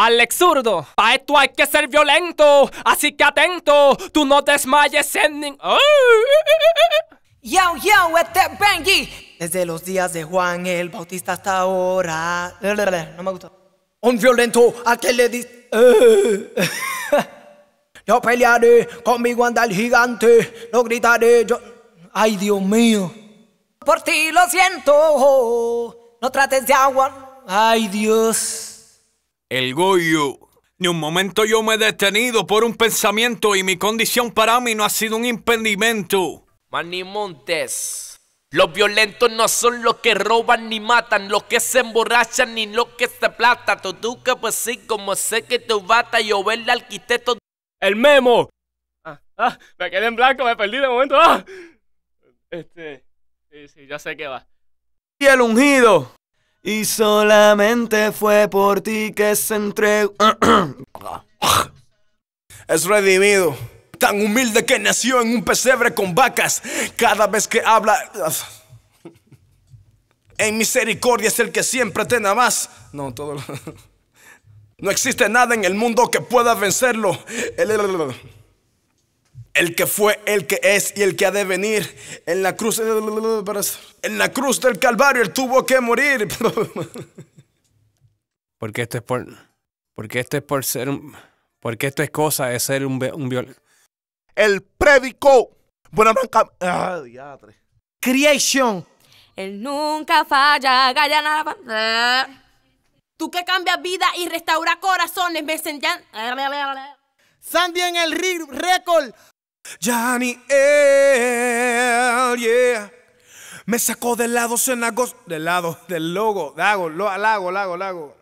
Alex Zurdo, pa' esto hay que ser violento, así que atento, tú no desmayes en Yo, yo, este Benji. Desde los días de Juan el Bautista hasta ahora. No me Un violento a que le dice. yo pelearé, conmigo anda el gigante, no gritaré yo. Ay, Dios mío. Por ti lo siento, no trates de agua. Ay, Dios. El Goyo. Ni un momento yo me he detenido por un pensamiento y mi condición para mí no ha sido un impedimento. Manny Montes. Los violentos no son los que roban ni matan, los que se emborrachan ni los que se plata. Tú que pues sí, como sé que te bata, yo ver el arquitecto. El memo. Ah, ah, me quedé en blanco, me perdí de momento. Ah. Este, sí, sí, ya sé que va. Y el ungido. Y solamente fue por ti que se entregó. es redimido. Tan humilde que nació en un pesebre con vacas. Cada vez que habla. En misericordia es el que siempre te más. No, todo. No existe nada en el mundo que pueda vencerlo. El... El que fue, el que es y el que ha de venir. En la cruz, en la cruz del Calvario, él tuvo que morir. Porque esto es por, porque esto es por ser un, porque esto es cosa de ser un, un viol. El predicó. Buena Creation. Él nunca falla, galla eh. Tú que cambias vida y restauras corazones, me Sandy en el récord Johnny L, yeah. Me sacó del lado, cenagos, Del lado, del logo, lago, lago, lago, lago.